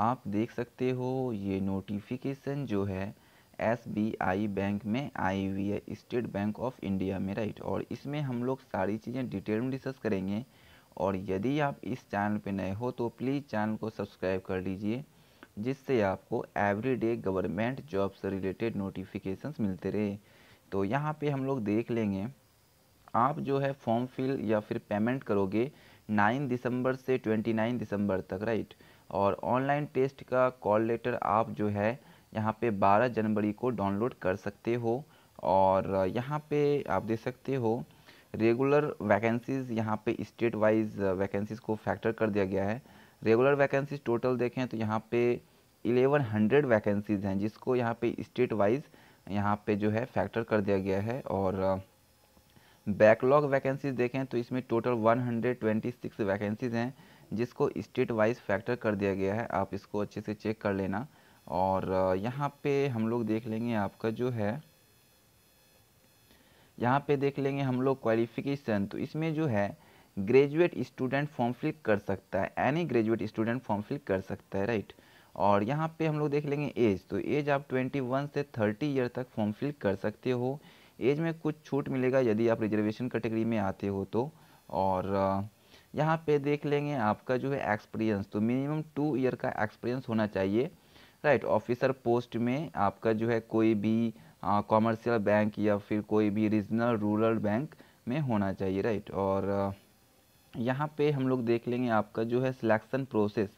आप देख सकते हो ये नोटिफिकेशन जो है एस बी आई बैंक में आई हुई है स्टेट बैंक ऑफ इंडिया में राइट और इसमें हम लोग सारी चीज़ें डिटेल में डिस्कस करेंगे और यदि आप इस चैनल पे नए हो तो प्लीज़ चैनल को सब्सक्राइब कर लीजिए जिससे आपको एवरीडे गवर्नमेंट जॉब से रिलेटेड नोटिफिकेशंस मिलते रहे तो यहाँ पे हम लोग देख लेंगे आप जो है फॉर्म फिल या फिर पेमेंट करोगे नाइन दिसंबर से नाइन दिसंबर तक राइट right? और ऑनलाइन टेस्ट का कॉल लेटर आप जो है यहाँ पे 12 जनवरी को डाउनलोड कर सकते हो और यहाँ पे आप देख सकते हो रेगुलर वैकेंसीज़ यहाँ पे स्टेट वाइज वैकेंसीज़ को फैक्टर कर दिया गया है रेगुलर वैकेंसीज टोटल देखें तो यहाँ पे 1100 वैकेंसीज़ हैं जिसको यहाँ पे स्टेट वाइज यहाँ पे जो है फैक्टर कर दिया गया है और बैकलॉग वैकेंसीज देखें तो इसमें टोटल 126 वैकेंसीज हैं जिसको स्टेट वाइज फैक्टर कर दिया गया है आप इसको अच्छे से चेक कर लेना और यहाँ पे हम लोग देख लेंगे आपका जो है यहाँ पे देख लेंगे हम लोग क्वालिफिकेशन तो इसमें जो है ग्रेजुएट स्टूडेंट फॉर्म फिल कर सकता है any graduate student form fill कर सकता है राइट और यहाँ पे हम लोग देख लेंगे एज तो एज आप 21 से 30 ईयर तक फॉर्म फिल कर सकते हो एज में कुछ छूट मिलेगा यदि आप रिजर्वेशन कैटेगरी में आते हो तो और यहाँ पे देख लेंगे आपका जो है एक्सपीरियंस तो मिनिमम टू ईयर का एक्सपीरियंस होना चाहिए राइट ऑफिसर पोस्ट में आपका जो है कोई भी कॉमर्शियल बैंक या फिर कोई भी रीजनल रूरल बैंक में होना चाहिए राइट और यहाँ पे हम लोग देख लेंगे आपका जो है सिलेक्शन प्रोसेस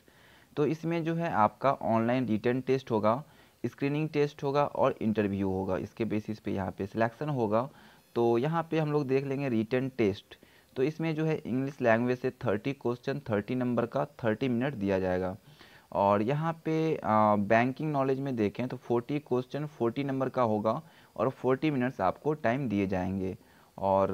तो इसमें जो है आपका ऑनलाइन रिटर्न टेस्ट होगा स्क्रीनिंग टेस्ट होगा और इंटरव्यू होगा इसके बेसिस पे यहाँ पे सिलेक्शन होगा तो यहाँ पे हम लोग देख लेंगे रिटर्न टेस्ट तो इसमें जो है इंग्लिश लैंग्वेज से थर्टी क्वेश्चन थर्टी नंबर का थर्टी मिनट दिया जाएगा और यहाँ पे बैंकिंग नॉलेज में देखें तो फोर्टी क्वेश्चन फोर्टी नंबर का होगा और फोर्टी मिनट्स आपको टाइम दिए जाएंगे और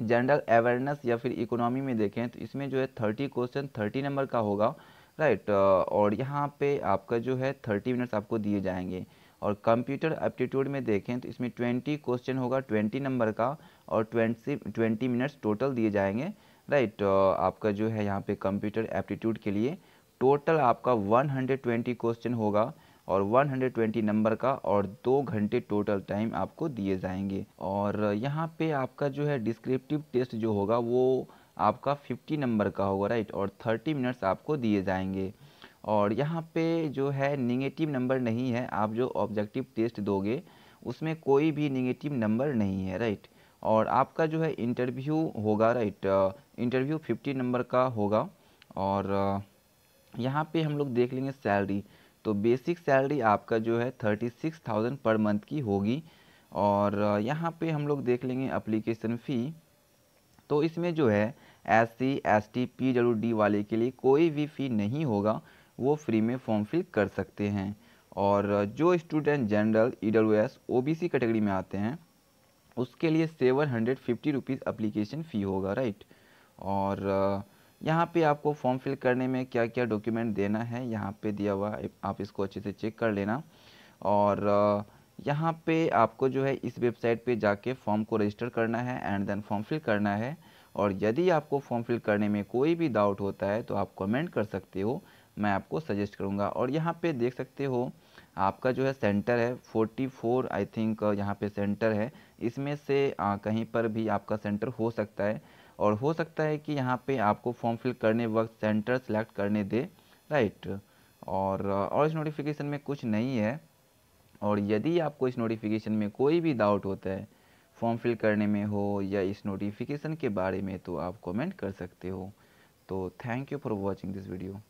जनरल अवेयरनेस या फिर इकोनॉमी में देखें तो इसमें जो है थर्टी क्वेश्चन थर्टी नंबर का होगा राइट uh, और यहाँ पे आपका जो है थर्टी मिनट्स आपको दिए जाएंगे और कंप्यूटर एप्टीट्यूड में देखें तो इसमें ट्वेंटी क्वेश्चन होगा ट्वेंटी नंबर का और ट्वेंटी ट्वेंटी मिनट्स टोटल दिए जाएंगे राइट uh, आपका जो है यहाँ पे कंप्यूटर एप्टीट्यूड के लिए टोटल आपका वन हंड्रेड ट्वेंटी क्वेश्चन होगा और 120 नंबर का और दो घंटे टोटल टाइम आपको दिए जाएंगे और यहाँ पे आपका जो है डिस्क्रिप्टिव टेस्ट जो होगा वो आपका 50 नंबर का होगा राइट और 30 मिनट्स आपको दिए जाएंगे और यहाँ पे जो है निगेटिव नंबर नहीं है आप जो ऑब्जेक्टिव टेस्ट दोगे उसमें कोई भी निगेटिव नंबर नहीं है राइट और आपका जो है इंटरव्यू होगा राइट इंटरव्यू फिफ्टी नंबर का होगा और यहाँ पे हम लोग देख लेंगे सैलरी तो बेसिक सैलरी आपका जो है thirty six thousand per month की होगी और यहाँ पे हम लोग देख लेंगे अप्लीकेशन फ़ी तो इसमें जो है S C S T P W D वाले के लिए कोई भी फ़ी नहीं होगा वो फ्री में फॉर्म फिल कर सकते हैं और जो student general E W S O B C category में आते हैं उसके लिए seven hundred fifty rupees application fee होगा राइट और यहाँ पे आपको फॉर्म फिल करने में क्या क्या डॉक्यूमेंट देना है यहाँ पे दिया हुआ आप इसको अच्छे से चेक कर लेना और यहाँ पे आपको जो है इस वेबसाइट पे जाके फॉर्म को रजिस्टर करना है एंड देन फॉर्म फिल करना है और यदि आपको फॉर्म फिल करने में कोई भी डाउट होता है तो आप कमेंट कर सकते हो मैं आपको सजेस्ट करूँगा और यहाँ पे देख सकते हो आपका जो है सेंटर है 44 आई थिंक यहाँ पे सेंटर है इसमें से आ, कहीं पर भी आपका सेंटर हो सकता है और हो सकता है कि यहाँ पे आपको फॉर्म फिल करने वक्त सेंटर सेलेक्ट करने दे राइट और और इस नोटिफिकेशन में कुछ नहीं है और यदि आपको इस नोटिफिकेशन में कोई भी डाउट होता है फॉर्म फिल करने में हो या इस नोटिफिकेशन के बारे में तो आप कमेंट कर सकते हो तो thank you for watching this video